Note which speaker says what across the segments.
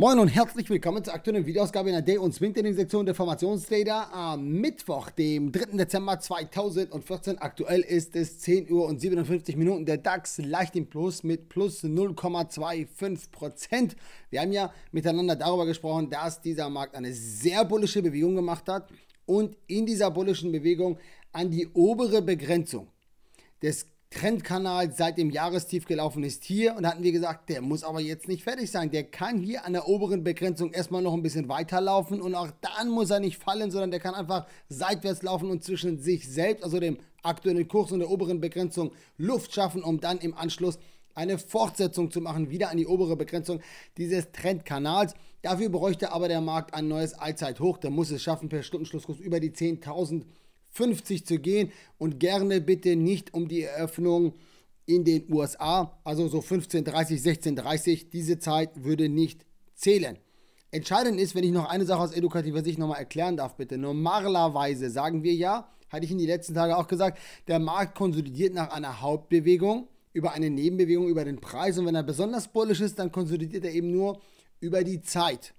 Speaker 1: Moin und herzlich willkommen zur aktuellen Videoausgabe in der Day- und Swing-Trading-Sektion der Formationstrader am Mittwoch, dem 3. Dezember 2014. Aktuell ist es 10 Uhr und 57 Minuten. Der DAX leicht im Plus mit plus 0,25 Wir haben ja miteinander darüber gesprochen, dass dieser Markt eine sehr bullische Bewegung gemacht hat und in dieser bullischen Bewegung an die obere Begrenzung des Trendkanal seit dem Jahrestief gelaufen ist hier und hatten wir gesagt, der muss aber jetzt nicht fertig sein. Der kann hier an der oberen Begrenzung erstmal noch ein bisschen weiterlaufen und auch dann muss er nicht fallen, sondern der kann einfach seitwärts laufen und zwischen sich selbst, also dem aktuellen Kurs und der oberen Begrenzung Luft schaffen, um dann im Anschluss eine Fortsetzung zu machen, wieder an die obere Begrenzung dieses Trendkanals. Dafür bräuchte aber der Markt ein neues Allzeithoch. Der muss es schaffen, per Stundenschlusskurs über die 10.000 50 zu gehen und gerne bitte nicht um die Eröffnung in den USA, also so 15.30, 16.30, diese Zeit würde nicht zählen. Entscheidend ist, wenn ich noch eine Sache aus edukativer Sicht nochmal erklären darf, bitte. Normalerweise sagen wir ja, hatte ich in den letzten Tagen auch gesagt, der Markt konsolidiert nach einer Hauptbewegung über eine Nebenbewegung über den Preis und wenn er besonders bullish ist, dann konsolidiert er eben nur über die Zeit.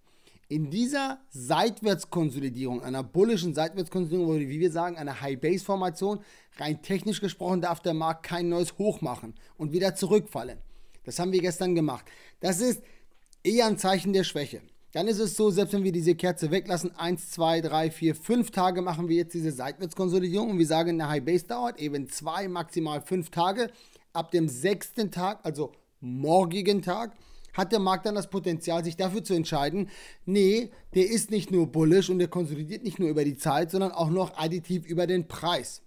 Speaker 1: In dieser Seitwärtskonsolidierung, einer bullischen Seitwärtskonsolidierung, oder wie wir sagen, einer High-Base-Formation, rein technisch gesprochen darf der Markt kein neues Hoch machen und wieder zurückfallen. Das haben wir gestern gemacht. Das ist eher ein Zeichen der Schwäche. Dann ist es so, selbst wenn wir diese Kerze weglassen, 1, 2, 3, 4, 5 Tage machen wir jetzt diese Seitwärtskonsolidierung und wir sagen, eine High Base dauert eben 2, maximal 5 Tage. Ab dem sechsten Tag, also morgigen Tag, hat der Markt dann das Potenzial, sich dafür zu entscheiden, nee, der ist nicht nur bullish und der konsolidiert nicht nur über die Zeit, sondern auch noch additiv über den Preis.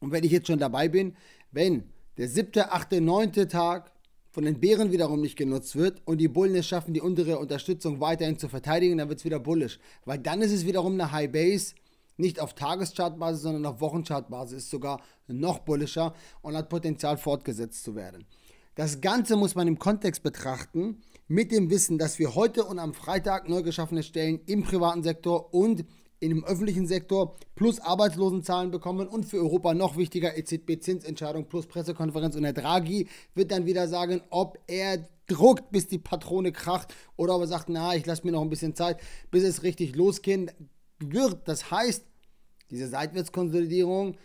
Speaker 1: Und wenn ich jetzt schon dabei bin, wenn der siebte, achte, neunte Tag von den Bären wiederum nicht genutzt wird und die Bullen es schaffen, die untere Unterstützung weiterhin zu verteidigen, dann wird es wieder bullish. Weil dann ist es wiederum eine High Base, nicht auf Tageschartbasis, sondern auf Wochenchartbasis, ist sogar noch bullischer und hat Potenzial fortgesetzt zu werden. Das Ganze muss man im Kontext betrachten, mit dem Wissen, dass wir heute und am Freitag neu geschaffene Stellen im privaten Sektor und im öffentlichen Sektor plus Arbeitslosenzahlen bekommen und für Europa noch wichtiger EZB-Zinsentscheidung plus Pressekonferenz und Herr Draghi wird dann wieder sagen, ob er druckt, bis die Patrone kracht oder ob er sagt, na, ich lasse mir noch ein bisschen Zeit, bis es richtig losgehen wird. Das heißt, diese Seitwärtskonsolidierung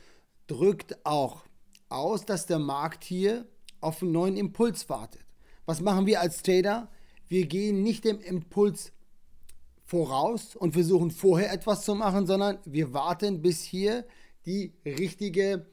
Speaker 1: drückt auch aus, dass der Markt hier auf einen neuen Impuls wartet. Was machen wir als Trader? Wir gehen nicht dem Impuls voraus und versuchen vorher etwas zu machen, sondern wir warten, bis hier die richtige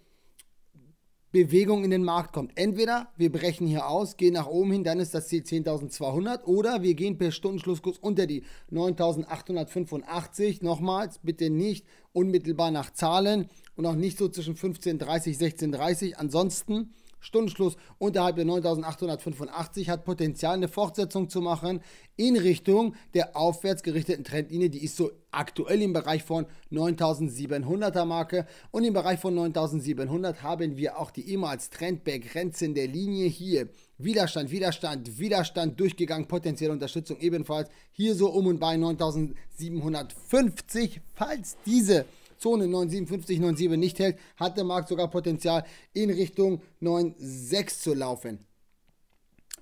Speaker 1: Bewegung in den Markt kommt. Entweder wir brechen hier aus, gehen nach oben hin, dann ist das Ziel 10.200 oder wir gehen per Stundenschlusskurs unter die 9.885. Nochmals, bitte nicht unmittelbar nach Zahlen und auch nicht so zwischen 15.30, 16.30. Ansonsten Stundenschluss unterhalb der 9885 hat Potenzial, eine Fortsetzung zu machen in Richtung der aufwärts gerichteten Trendlinie. Die ist so aktuell im Bereich von 9700er Marke. Und im Bereich von 9700 haben wir auch die ehemals trendbegrenzende Linie hier. Widerstand, Widerstand, Widerstand durchgegangen, potenzielle Unterstützung ebenfalls hier so um und bei 9750. Falls diese Zone 957, 97 nicht hält, hat der Markt sogar Potenzial in Richtung 96 zu laufen.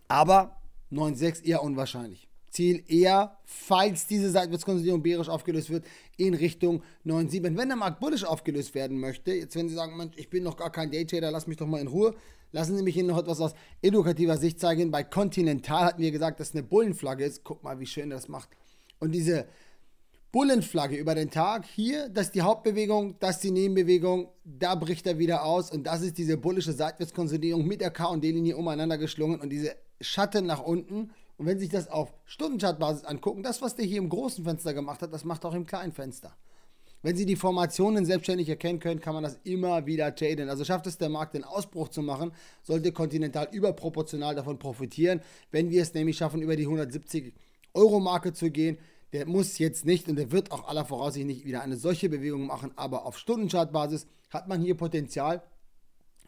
Speaker 1: Aber 96 eher unwahrscheinlich. Ziel eher, falls diese Seitwärtskonsolidierung bärisch aufgelöst wird, in Richtung 9,7. Wenn der Markt bullisch aufgelöst werden möchte, jetzt wenn Sie sagen, Mensch, ich bin noch gar kein Daytrader, lass mich doch mal in Ruhe, lassen Sie mich Ihnen noch etwas aus edukativer Sicht zeigen. Bei Continental hatten wir gesagt, dass es eine Bullenflagge ist. Guck mal, wie schön das macht. Und diese Bullenflagge über den Tag. Hier, das ist die Hauptbewegung, das ist die Nebenbewegung. Da bricht er wieder aus und das ist diese bullische Seitwärtskonsolidierung mit der K- und D-Linie umeinander geschlungen und diese Schatten nach unten. Und wenn Sie sich das auf Stundenschartbasis angucken, das, was der hier im großen Fenster gemacht hat, das macht auch im kleinen Fenster. Wenn Sie die Formationen selbstständig erkennen können, kann man das immer wieder traden. Also schafft es der Markt, den Ausbruch zu machen, sollte Continental überproportional davon profitieren. Wenn wir es nämlich schaffen, über die 170 Euro Marke zu gehen, der muss jetzt nicht und der wird auch aller Voraussicht nicht wieder eine solche Bewegung machen, aber auf Stundenchartbasis hat man hier Potenzial,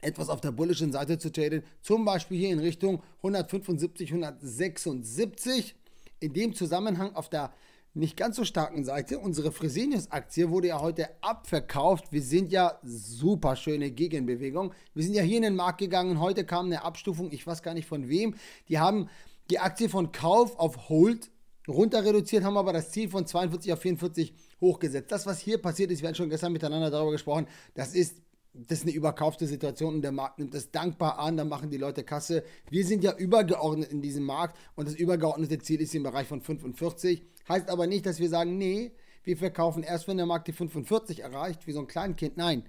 Speaker 1: etwas auf der bullischen Seite zu traden, zum Beispiel hier in Richtung 175, 176. In dem Zusammenhang auf der nicht ganz so starken Seite, unsere Fresenius-Aktie wurde ja heute abverkauft. Wir sind ja super schöne Gegenbewegung. Wir sind ja hier in den Markt gegangen. Heute kam eine Abstufung, ich weiß gar nicht von wem. Die haben die Aktie von Kauf auf Hold runter reduziert, haben aber das Ziel von 42 auf 44 hochgesetzt. Das, was hier passiert ist, wir haben schon gestern miteinander darüber gesprochen, das ist das ist eine überkaufte Situation und der Markt nimmt das dankbar an, da machen die Leute Kasse. Wir sind ja übergeordnet in diesem Markt und das übergeordnete Ziel ist im Bereich von 45. Heißt aber nicht, dass wir sagen, nee, wir verkaufen erst, wenn der Markt die 45 erreicht, wie so ein Kleinkind. Nein,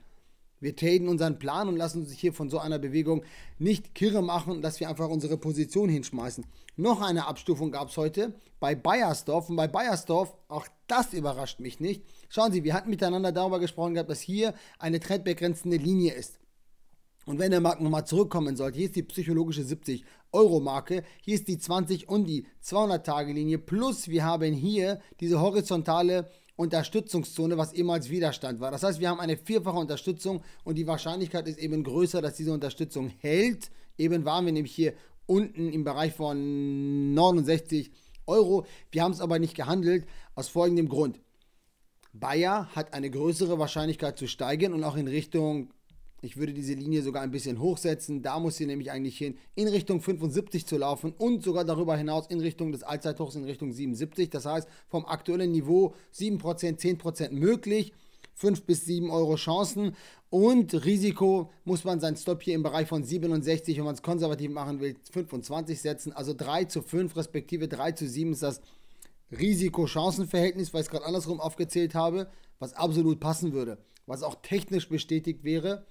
Speaker 1: wir traden unseren Plan und lassen uns hier von so einer Bewegung nicht kirre machen, dass wir einfach unsere Position hinschmeißen. Noch eine Abstufung gab es heute bei Bayersdorf. Und bei Bayersdorf, auch das überrascht mich nicht. Schauen Sie, wir hatten miteinander darüber gesprochen gehabt, dass hier eine trendbegrenzende Linie ist. Und wenn der Markt nochmal zurückkommen sollte, hier ist die psychologische 70 Euro Marke, hier ist die 20 und die 200 Tage Linie, plus wir haben hier diese horizontale Unterstützungszone, was ehemals Widerstand war. Das heißt, wir haben eine vierfache Unterstützung und die Wahrscheinlichkeit ist eben größer, dass diese Unterstützung hält. Eben waren wir nämlich hier unten im Bereich von 69 Euro. Wir haben es aber nicht gehandelt, aus folgendem Grund. Bayer hat eine größere Wahrscheinlichkeit zu steigen und auch in Richtung ich würde diese Linie sogar ein bisschen hochsetzen. Da muss sie nämlich eigentlich hin, in Richtung 75 zu laufen und sogar darüber hinaus in Richtung des Allzeithochs, in Richtung 77. Das heißt, vom aktuellen Niveau 7%, 10% möglich. 5 bis 7 Euro Chancen und Risiko muss man seinen Stop hier im Bereich von 67, wenn man es konservativ machen will, 25 setzen. Also 3 zu 5 respektive 3 zu 7 ist das Risiko-Chancen-Verhältnis, weil ich es gerade andersrum aufgezählt habe, was absolut passen würde, was auch technisch bestätigt wäre.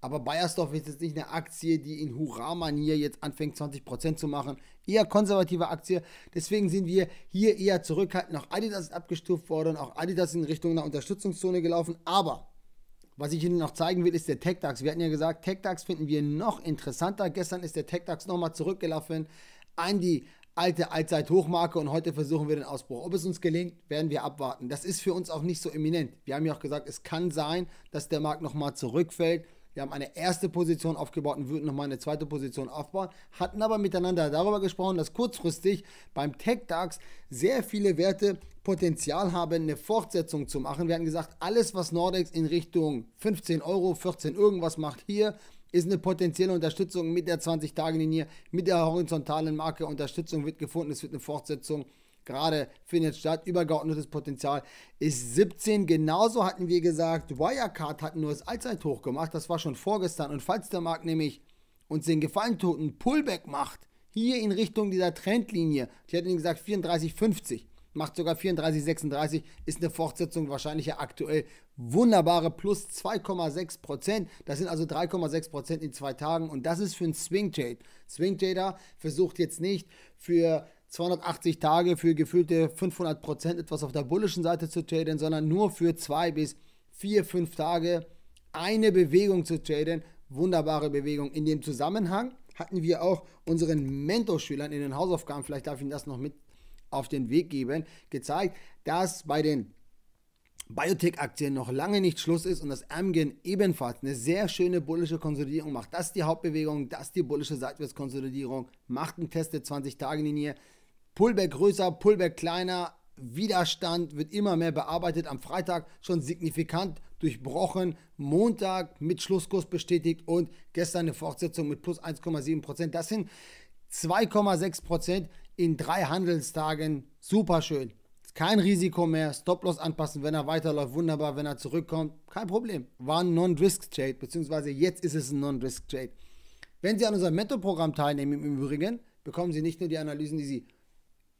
Speaker 1: Aber Bayersdorf ist jetzt nicht eine Aktie, die in Hurra-Manier jetzt anfängt, 20% zu machen. Eher konservative Aktie. Deswegen sind wir hier eher zurückhaltend. Auch Adidas ist abgestuft worden. Auch Adidas in Richtung einer Unterstützungszone gelaufen. Aber was ich Ihnen noch zeigen will, ist der TechDAX. Wir hatten ja gesagt, TechDAX finden wir noch interessanter. Gestern ist der TechDAX nochmal zurückgelaufen an die alte Allzeithochmarke und heute versuchen wir den Ausbruch. Ob es uns gelingt, werden wir abwarten. Das ist für uns auch nicht so eminent. Wir haben ja auch gesagt, es kann sein, dass der Markt nochmal zurückfällt wir haben eine erste Position aufgebaut und würden nochmal eine zweite Position aufbauen, hatten aber miteinander darüber gesprochen, dass kurzfristig beim Tech-DAX sehr viele Werte Potenzial haben, eine Fortsetzung zu machen. Wir hatten gesagt, alles, was Nordex in Richtung 15 Euro, 14 irgendwas macht hier, ist eine potenzielle Unterstützung mit der 20-Tage-Linie, mit der horizontalen Marke. Unterstützung wird gefunden, es wird eine Fortsetzung gerade findet statt, übergeordnetes Potenzial ist 17. Genauso hatten wir gesagt, Wirecard hat nur das Allzeithoch gemacht, das war schon vorgestern. Und falls der Markt nämlich uns den Gefallen tut, einen Pullback macht, hier in Richtung dieser Trendlinie, ich hätte Ihnen gesagt 34,50 macht sogar 34,36, ist eine Fortsetzung wahrscheinlich ja aktuell. Wunderbare plus 2,6 Das sind also 3,6 in zwei Tagen und das ist für einen Swing Trade. Swing Trader versucht jetzt nicht für 280 Tage für gefühlte 500% Prozent etwas auf der bullischen Seite zu traden, sondern nur für zwei bis vier, fünf Tage eine Bewegung zu traden. Wunderbare Bewegung. In dem Zusammenhang hatten wir auch unseren Mentorschülern in den Hausaufgaben, vielleicht darf ich Ihnen das noch mit auf den Weg geben, gezeigt, dass bei den Biotech-Aktien noch lange nicht Schluss ist und dass Amgen ebenfalls eine sehr schöne bullische Konsolidierung macht. Das ist die Hauptbewegung, das ist die bullische Seitwärtskonsolidierung. Macht einen Test der 20-Tage-Linie, Pullback größer, Pullback kleiner, Widerstand wird immer mehr bearbeitet. Am Freitag schon signifikant durchbrochen. Montag mit Schlusskurs bestätigt und gestern eine Fortsetzung mit plus 1,7 Das sind 2,6 in drei Handelstagen. Super schön. Kein Risiko mehr. Stop-Loss anpassen, wenn er weiterläuft. Wunderbar, wenn er zurückkommt. Kein Problem. War ein Non-Risk-Trade, beziehungsweise jetzt ist es ein Non-Risk-Trade. Wenn Sie an unserem Mentor-Programm teilnehmen, im Übrigen, bekommen Sie nicht nur die Analysen, die Sie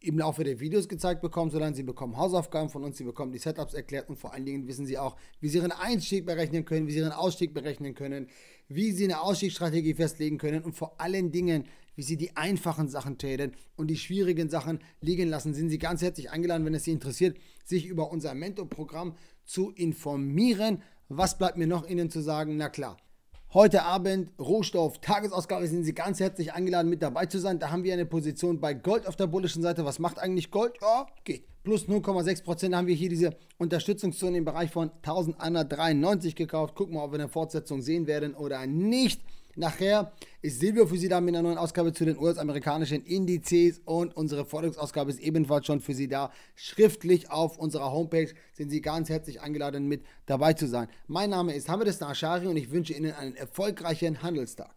Speaker 1: im Laufe der Videos gezeigt bekommen, sondern sie bekommen Hausaufgaben von uns, sie bekommen die Setups erklärt und vor allen Dingen wissen sie auch, wie sie ihren Einstieg berechnen können, wie sie ihren Ausstieg berechnen können, wie sie eine Ausstiegsstrategie festlegen können und vor allen Dingen, wie sie die einfachen Sachen traden und die schwierigen Sachen liegen lassen. Sind sie ganz herzlich eingeladen, wenn es sie interessiert, sich über unser Mentor-Programm zu informieren. Was bleibt mir noch Ihnen zu sagen? Na klar Heute Abend Rohstoff, Tagesausgabe sind Sie ganz herzlich eingeladen, mit dabei zu sein. Da haben wir eine Position bei Gold auf der bullischen Seite. Was macht eigentlich Gold? Ja, geht. Plus 0,6% haben wir hier diese Unterstützungszone im Bereich von 1193 gekauft. Gucken wir, ob wir eine Fortsetzung sehen werden oder nicht. Nachher ist Silvio für Sie da mit einer neuen Ausgabe zu den US-amerikanischen Indizes und unsere Forderungsausgabe ist ebenfalls schon für Sie da. Schriftlich auf unserer Homepage sind Sie ganz herzlich eingeladen, mit dabei zu sein. Mein Name ist Hamid Ashari und ich wünsche Ihnen einen erfolgreichen Handelstag.